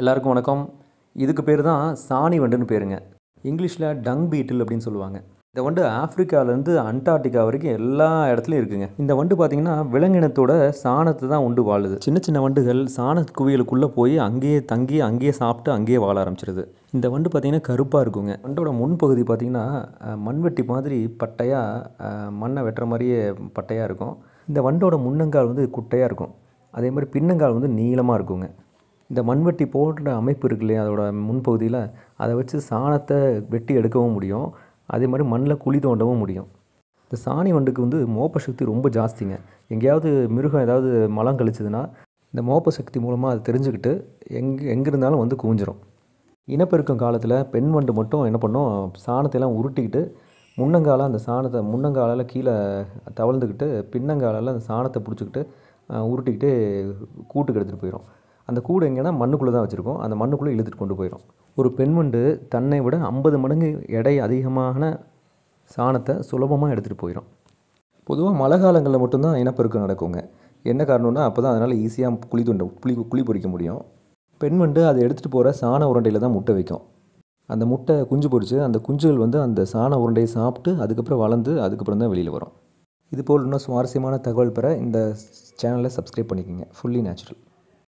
எல்லாருக்கும் வணக்கம் இதுக்கு பேர் தான் சாணி வண்டுன்னு பேருங்க இங்கிலீஷில் டங் பீட்டில் அப்படின்னு சொல்லுவாங்க இந்த வண்டு ஆப்ரிக்காவிலேருந்து அண்டார்டிகா வரைக்கும் எல்லா இடத்துலையும் இருக்குங்க இந்த வண்டு பார்த்திங்கன்னா விலங்கினத்தோட சாணத்தை தான் உண்டு வாழுது சின்ன சின்ன வண்டுகள் சாண குவியலுக்குள்ளே போய் அங்கேயே தங்கி அங்கேயே சாப்பிட்டு அங்கேயே வாழ ஆரம்பிச்சிருது இந்த வண்டு பார்த்திங்கன்னா கருப்பாக இருக்குங்க வண்டோட முன்பகுதி பார்த்திங்கன்னா மண்வெட்டி மாதிரி பட்டையாக மண்ணை வெட்டுற மாதிரியே பட்டையாக இருக்கும் இந்த வண்டோட முன்னங்கால் வந்து குட்டையாக இருக்கும் அதே மாதிரி பின்னங்கால் வந்து நீளமாக இருக்குங்க இந்த மண்வெட்டி போடுற அமைப்பு இருக்கு இல்லையா அதோட முன்பகுதியில் அதை வச்சு சாணத்தை வெட்டி எடுக்கவும் முடியும் அதே மாதிரி மண்ணில் குழி தோண்டவும் முடியும் இந்த சாணி வண்டுக்கு வந்து மோப்ப சக்தி ரொம்ப ஜாஸ்திங்க எங்கேயாவது மிருகம் ஏதாவது மலம் கழிச்சதுன்னா இந்த மோப்ப சக்தி மூலமாக அதை தெரிஞ்சுக்கிட்டு எங்கே எங்கே இருந்தாலும் வந்து குவிஞ்சிரும் இனப்பெருக்கம் காலத்தில் பெண் வண்டு மட்டும் என்ன பண்ணும் சாணத்தையெல்லாம் உருட்டிக்கிட்டு முன்னங்கால அந்த சாணத்தை முன்னங்காலால் கீழே தவழ்ந்துக்கிட்டு பின்னங்காலால் அந்த சாணத்தை பிடிச்சிக்கிட்டு உருட்டிக்கிட்டு கூட்டுக்கு எடுத்துகிட்டு போயிடும் அந்த கூடு எங்கேன்னா மண்ணுக்குள்ளே தான் வச்சுருக்கோம் அந்த மண்ணுக்குள்ளே இழுத்துட்டு கொண்டு போயிடும் ஒரு பெண் வண்டு தன்னை விட ஐம்பது மடங்கு எடை அதிகமான சாணத்தை சுலபமாக எடுத்துகிட்டு போயிடும் பொதுவாக மழை காலங்களில் மட்டும்தான் இனப்பெருக்கம் நடக்குங்க என்ன காரணம்னா அப்போ தான் அதனால் ஈஸியாக குழி துண்டை குழி குழி பொறிக்க முடியும் பெண் வண்டு அதை எடுத்துகிட்டு போகிற சாண உருண்டையில் தான் முட்டை வைக்கும் அந்த முட்டை குஞ்சு பொறிச்சு அந்த குஞ்சுகள் வந்து அந்த சாண உருண்டையை சாப்பிட்டு அதுக்கப்புறம் வளர்ந்து அதுக்கப்புறம் தான் வெளியில் வரும் இதுபோல் இன்னும் சுவாரஸ்யமான தகவல் பெற இந்த சேனலை சப்ஸ்கிரைப் பண்ணிக்கோங்க ஃபுல்லி நேச்சுரல்